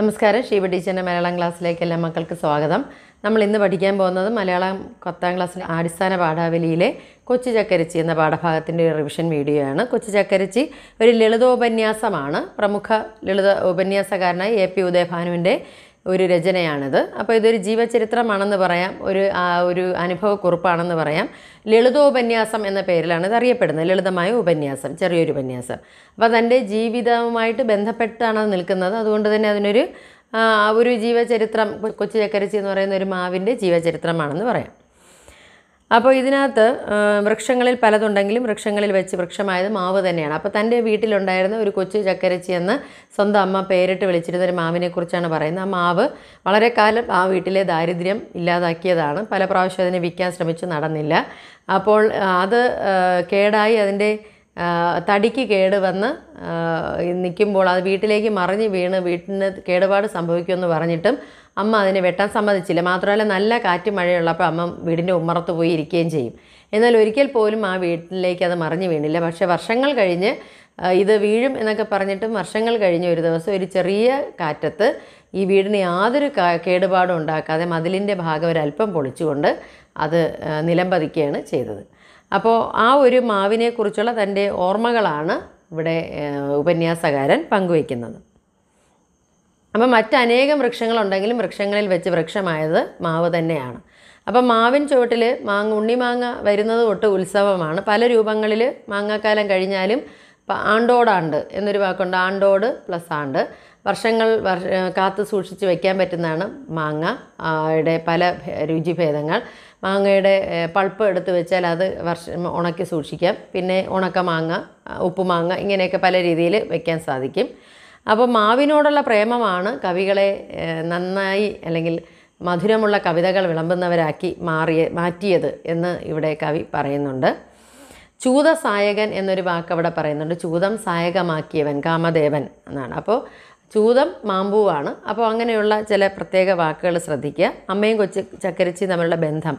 നമസ്കാരം ഷീബ ടീച്ചറിൻ്റെ മലയാളം ക്ലാസ്സിലേക്ക് എല്ലാ മക്കൾക്ക് സ്വാഗതം നമ്മൾ ഇന്ന് പഠിക്കാൻ പോകുന്നത് മലയാളം പത്താം ക്ലാസ്സിലെ അടിസ്ഥാന പാഠാവലിയിലെ കൊച്ചു ചക്കരച്ചി എന്ന പാഠഭാഗത്തിൻ്റെ റിവിഷൻ വീഡിയോ ആണ് കൊച്ചു ചക്കരച്ചി ഒരു ലളിതോപന്യാസമാണ് പ്രമുഖ ലളിത ഉപന്യാസകാരനായ എ പി ഉദയഭാനുവിൻ്റെ ഒരു രചനയാണിത് അപ്പോൾ ഇതൊരു ജീവചരിത്രമാണെന്ന് പറയാം ഒരു ഒരു അനുഭവക്കുറിപ്പാണെന്ന് പറയാം ലളിതോപന്യാസം എന്ന പേരിലാണ് ഇത് അറിയപ്പെടുന്നത് ലളിതമായ ഉപന്യാസം ചെറിയൊരു ഉപന്യാസം അപ്പോൾ തൻ്റെ ജീവിതവുമായിട്ട് ബന്ധപ്പെട്ടാണ് അത് നിൽക്കുന്നത് അതുകൊണ്ട് തന്നെ അതിനൊരു ഒരു ജീവചരിത്രം കൊച്ചു ചക്കരച്ചി എന്ന് പറയുന്ന ഒരു മാവിൻ്റെ ജീവചരിത്രമാണെന്ന് പറയാം അപ്പോൾ ഇതിനകത്ത് വൃക്ഷങ്ങളിൽ പലതുണ്ടെങ്കിലും വൃക്ഷങ്ങളിൽ വെച്ച് വൃക്ഷമായത് മാവ് തന്നെയാണ് അപ്പോൾ തൻ്റെ വീട്ടിലുണ്ടായിരുന്ന ഒരു കൊച്ചു ചക്കരച്ചി എന്ന് സ്വന്തം അമ്മ പേരിട്ട് വിളിച്ചിരുന്ന ഒരു മാവിനെക്കുറിച്ചാണ് പറയുന്നത് ആ മാവ് വളരെ കാലം ആ വീട്ടിലെ ദാരിദ്ര്യം ഇല്ലാതാക്കിയതാണ് പല പ്രാവശ്യം അതിനെ വിൽക്കാൻ ശ്രമിച്ചു നടന്നില്ല അപ്പോൾ അത് കേടായി അതിൻ്റെ തടിക്ക് കേട് വന്ന് നിൽക്കുമ്പോൾ അത് വീട്ടിലേക്ക് മറിഞ്ഞ് വീണ് വീട്ടിന് കേടുപാട് സംഭവിക്കുമെന്ന് പറഞ്ഞിട്ടും അമ്മ അതിനെ വെട്ടാൻ സമ്മതിച്ചില്ല മാത്രമല്ല നല്ല കാറ്റും മഴയുള്ളപ്പോൾ അമ്മ വീടിൻ്റെ ഉമ്മറത്ത് പോയി ഇരിക്കുകയും ചെയ്യും എന്നാൽ ഒരിക്കൽ പോലും ആ വീട്ടിലേക്ക് അത് മറിഞ്ഞു വീണില്ല പക്ഷേ വർഷങ്ങൾ കഴിഞ്ഞ് ഇത് വീഴും എന്നൊക്കെ പറഞ്ഞിട്ടും വർഷങ്ങൾ കഴിഞ്ഞ് ഒരു ദിവസം ഒരു ചെറിയ കാറ്റത്ത് ഈ വീടിന് യാതൊരു കേടുപാടും ഉണ്ടാക്കാതെ മതിലിൻ്റെ ഭാഗം ഒരല്പം പൊളിച്ചുകൊണ്ട് അത് നിലംപതിക്കുകയാണ് ചെയ്തത് അപ്പോൾ ആ ഒരു മാവിനെക്കുറിച്ചുള്ള തൻ്റെ ഓർമ്മകളാണ് ഇവിടെ ഉപന്യാസകാരൻ പങ്കുവയ്ക്കുന്നത് അപ്പം മറ്റനേകം വൃക്ഷങ്ങളുണ്ടെങ്കിലും വൃക്ഷങ്ങളിൽ വെച്ച് വൃക്ഷമായത് മാവ് തന്നെയാണ് അപ്പം മാവിൻ ചുവട്ടിൽ മാങ്ങ ഉണ്ണിമാങ്ങ വരുന്നത് തൊട്ട് ഉത്സവമാണ് പല രൂപങ്ങളിൽ മാങ്ങാക്കാലം കഴിഞ്ഞാലും ആണ്ടോടാണ്ട് എന്നൊരു വാക്കുണ്ട് ആണ്ടോട് പ്ലസ് ആണ്ട് വർഷങ്ങൾ കാത്തു സൂക്ഷിച്ച് വയ്ക്കാൻ പറ്റുന്നതാണ് മാങ്ങയുടെ പല രുചിഭേദങ്ങൾ മാങ്ങയുടെ പൾപ്പ് എടുത്ത് വെച്ചാൽ അത് വർഷം ഉണക്കി സൂക്ഷിക്കാം പിന്നെ ഉണക്ക മാങ്ങ ഉപ്പുമാങ്ങ ഇങ്ങനെയൊക്കെ പല രീതിയിൽ വയ്ക്കാൻ സാധിക്കും അപ്പോൾ മാവിനോടുള്ള പ്രേമമാണ് കവികളെ നന്നായി അല്ലെങ്കിൽ മധുരമുള്ള കവിതകൾ വിളമ്പുന്നവരാക്കി മാറിയ മാറ്റിയത് എന്ന് ഇവിടെ കവി പറയുന്നുണ്ട് ചൂത സായകൻ എന്നൊരു വാക്ക് അവിടെ പറയുന്നുണ്ട് ചൂതം സായകമാക്കിയവൻ കാമദേവൻ എന്നാണ് അപ്പോൾ ചൂതം മാമ്പൂവാണ് അപ്പോൾ അങ്ങനെയുള്ള ചില പ്രത്യേക വാക്കുകൾ ശ്രദ്ധിക്കുക അമ്മയും കൊച്ചു ചക്കരിച്ചി തമ്മിലുള്ള ബന്ധം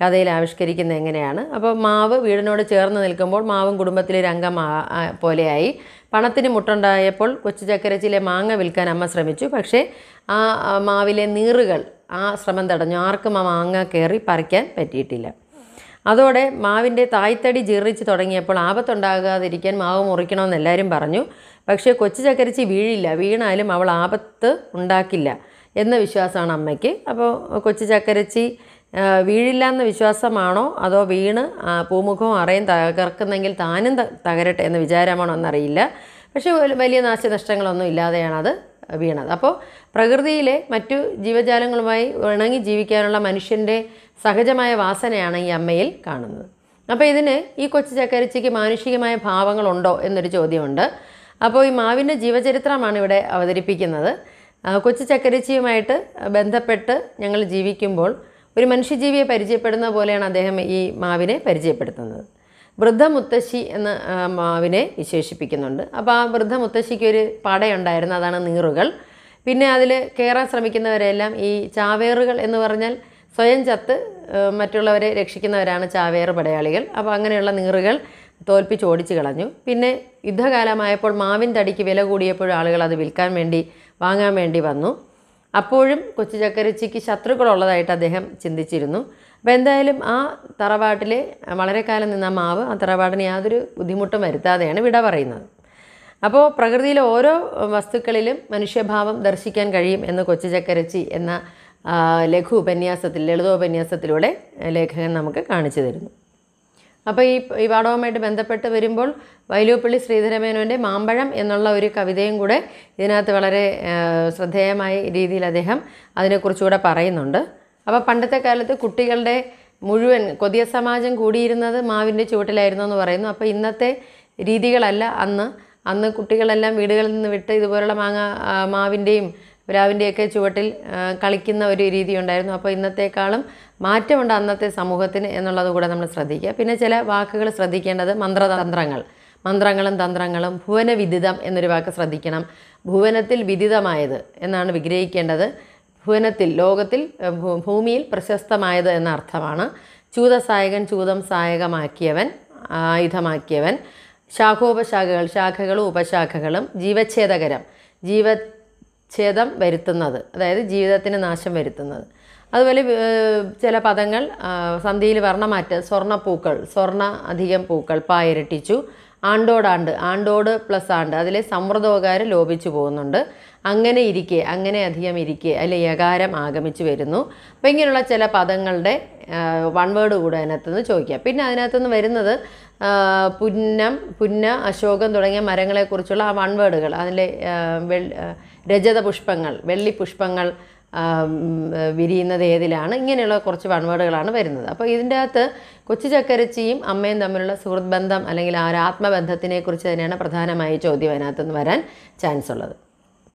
കഥയിൽ ആവിഷ്കരിക്കുന്നത് എങ്ങനെയാണ് അപ്പോൾ മാവ് വീടിനോട് ചേർന്ന് നിൽക്കുമ്പോൾ മാവും കുടുംബത്തിലെ രംഗം പോലെയായി പണത്തിന് മുട്ടുണ്ടായപ്പോൾ കൊച്ചു ചക്കരച്ചിലെ മാങ്ങ വിൽക്കാൻ അമ്മ ശ്രമിച്ചു പക്ഷേ ആ മാവിലെ നീറുകൾ ആ ശ്രമം തടഞ്ഞു ആർക്കും ആ മാങ്ങ കയറി പറിക്കാൻ പറ്റിയിട്ടില്ല അതോടെ മാവിൻ്റെ തായ്തടി ജീർണിച്ച് തുടങ്ങിയപ്പോൾ ആപത്തുണ്ടാകാതിരിക്കാൻ മാവ് മുറിക്കണമെന്ന് എല്ലാവരും പറഞ്ഞു പക്ഷേ കൊച്ചു ചക്കരിച്ചി വീഴില്ല വീണാലും അവൾ ആപത്ത് ഉണ്ടാക്കില്ല എന്ന വിശ്വാസമാണ് അമ്മയ്ക്ക് അപ്പോൾ കൊച്ചു ചക്കരിച്ചി വീഴില്ല എന്ന വിശ്വാസമാണോ അതോ വീണ് പൂമുഖവും അറയും തകർക്കുന്നെങ്കിൽ താനും തകരട്ടെ എന്ന വിചാരമാണോ എന്നറിയില്ല പക്ഷേ വലിയ നാശനഷ്ടങ്ങളൊന്നും ഇല്ലാതെയാണത് വീണത് അപ്പോൾ പ്രകൃതിയിലെ മറ്റു ജീവജാലങ്ങളുമായി ഇണങ്ങി ജീവിക്കാനുള്ള മനുഷ്യൻ്റെ സഹജമായ വാസനയാണ് ഈ അമ്മയിൽ കാണുന്നത് അപ്പോൾ ഇതിന് ഈ കൊച്ചു ചക്കരിച്ചിക്ക് മാനുഷികമായ ഭാവങ്ങളുണ്ടോ എന്നൊരു ചോദ്യമുണ്ട് അപ്പോൾ ഈ മാവിൻ്റെ ജീവചരിത്രമാണ് ഇവിടെ അവതരിപ്പിക്കുന്നത് കൊച്ചു ചക്കരിച്ചിയുമായിട്ട് ബന്ധപ്പെട്ട് ഞങ്ങൾ ജീവിക്കുമ്പോൾ ഒരു മനുഷ്യജീവിയെ പരിചയപ്പെടുന്ന പോലെയാണ് അദ്ദേഹം ഈ മാവിനെ പരിചയപ്പെടുത്തുന്നത് വൃദ്ധ മുത്തശ്ശി എന്ന മാവിനെ വിശേഷിപ്പിക്കുന്നുണ്ട് അപ്പോൾ ആ വൃദ്ധ മുത്തശ്ശിക്ക് ഒരു പടയുണ്ടായിരുന്നു അതാണ് നീറുകൾ പിന്നെ അതിൽ കയറാൻ ശ്രമിക്കുന്നവരെല്ലാം ഈ ചാവേറുകൾ എന്ന് പറഞ്ഞാൽ സ്വയം ചത്ത് മറ്റുള്ളവരെ രക്ഷിക്കുന്നവരാണ് ചാവേറ് പടയാളികൾ അപ്പോൾ അങ്ങനെയുള്ള നീറുകൾ തോൽപ്പിച്ച് ഓടിച്ചു കളഞ്ഞു പിന്നെ യുദ്ധകാലമായപ്പോൾ മാവിൻ തടിക്ക് വില കൂടിയപ്പോൾ ആളുകൾ അത് വിൽക്കാൻ വേണ്ടി വാങ്ങാൻ വേണ്ടി വന്നു അപ്പോഴും കൊച്ചു ചക്കരിച്ചിക്ക് ശത്രുക്കളുള്ളതായിട്ട് അദ്ദേഹം ചിന്തിച്ചിരുന്നു അപ്പോൾ എന്തായാലും ആ തറവാട്ടിൽ വളരെ കാലം നിന്ന ആ മാവ് ആ തറവാടിന് യാതൊരു ബുദ്ധിമുട്ടും വരുത്താതെയാണ് വിട പറയുന്നത് അപ്പോൾ പ്രകൃതിയിലെ ഓരോ വസ്തുക്കളിലും മനുഷ്യഭാവം ദർശിക്കാൻ കഴിയും എന്ന് കൊച്ചു ചക്കരച്ചി എന്ന ലഘു ഉപന്യാസത്തിൽ ലളിതോപന്യാസത്തിലൂടെ ലേഖകൻ നമുക്ക് കാണിച്ചു തരുന്നു അപ്പോൾ ഈ ഈ പാഠവുമായിട്ട് ബന്ധപ്പെട്ട് വരുമ്പോൾ വൈലൂപ്പള്ളി ശ്രീധരമേനോൻ്റെ മാമ്പഴം എന്നുള്ള ഒരു കവിതയും കൂടെ ഇതിനകത്ത് വളരെ ശ്രദ്ധേയമായ രീതിയിൽ അദ്ദേഹം അതിനെക്കുറിച്ചുകൂടെ പറയുന്നുണ്ട് അപ്പോൾ പണ്ടത്തെ കാലത്ത് കുട്ടികളുടെ മുഴുവൻ കൊതിയ സമാജം കൂടിയിരുന്നത് മാവിൻ്റെ ചുവട്ടിലായിരുന്നു എന്ന് പറയുന്നു അപ്പോൾ ഇന്നത്തെ രീതികളല്ല അന്ന് അന്ന് കുട്ടികളെല്ലാം വീടുകളിൽ നിന്ന് വിട്ട് ഇതുപോലുള്ള മാങ്ങ മാവിൻ്റെയും പ്ലാവിൻ്റെയൊക്കെ ചുവട്ടിൽ കളിക്കുന്ന ഒരു രീതി ഉണ്ടായിരുന്നു അപ്പോൾ ഇന്നത്തെക്കാളും മാറ്റമുണ്ട് അന്നത്തെ സമൂഹത്തിന് എന്നുള്ളത് കൂടെ നമ്മൾ ശ്രദ്ധിക്കുക പിന്നെ ചില വാക്കുകൾ ശ്രദ്ധിക്കേണ്ടത് മന്ത്രതന്ത്രങ്ങൾ മന്ത്രങ്ങളും തന്ത്രങ്ങളും ഭുവനവിദിതം എന്നൊരു വാക്ക് ശ്രദ്ധിക്കണം ഭുവനത്തിൽ വിദിതമായത് എന്നാണ് വിഗ്രഹിക്കേണ്ടത് ഭുവനത്തിൽ ലോകത്തിൽ ഭൂമിയിൽ പ്രശസ്തമായത് എന്ന അർത്ഥമാണ് ചൂതസായകൻ ചൂതം സായകമാക്കിയവൻ ആയുധമാക്കിയവൻ ശാഖോപശാഖകൾ ശാഖകളും ഉപശാഖകളും ജീവച്ഛേദകരം ജീവച്ഛേദം വരുത്തുന്നത് അതായത് ജീവിതത്തിന് നാശം വരുത്തുന്നത് അതുപോലെ ചില പദങ്ങൾ സന്ധിയിൽ വർണ്ണമാറ്റ സ്വർണ്ണ പൂക്കൾ സ്വർണ്ണ അധികം പൂക്കൾ പായിരട്ടിച്ചു ആണ്ടോടാണ്ട് ആണ്ടോട് പ്ലസ് ആണ്ട് അതിലെ സമൃദ്ധോകാരം ലോപിച്ചു പോകുന്നുണ്ട് അങ്ങനെ ഇരിക്കെ അങ്ങനെ അധികം ഇരിക്കെ അല്ലെ യകാരം ആഗമിച്ചു വരുന്നു അപ്പം ഇങ്ങനെയുള്ള ചില പദങ്ങളുടെ വൺ വേർഡ് കൂടെ അതിനകത്തുനിന്ന് ചോദിക്കാം പിന്നെ അതിനകത്തുനിന്ന് വരുന്നത് പുന്നം പുന്ന അശോകം തുടങ്ങിയ മരങ്ങളെക്കുറിച്ചുള്ള ആ വൺ വേർഡുകൾ അതിലെ രജത പുഷ്പങ്ങൾ വെള്ളി പുഷ്പങ്ങൾ വിരിയുന്നത് ഏതിലാണ് ഇങ്ങനെയുള്ള കുറച്ച് വൺവേഡുകളാണ് വരുന്നത് അപ്പോൾ ഇതിൻ്റെ അകത്ത് കൊച്ചു ചക്കരച്ചിയും അമ്മയും തമ്മിലുള്ള സുഹൃത്ബന്ധം ബന്ധം അല്ലെങ്കിൽ ആ ഒരു ആത്മബന്ധത്തിനെക്കുറിച്ച് തന്നെയാണ് പ്രധാനമായി ചോദ്യം അതിനകത്തുനിന്ന് വരാൻ ചാൻസ് ഉള്ളത്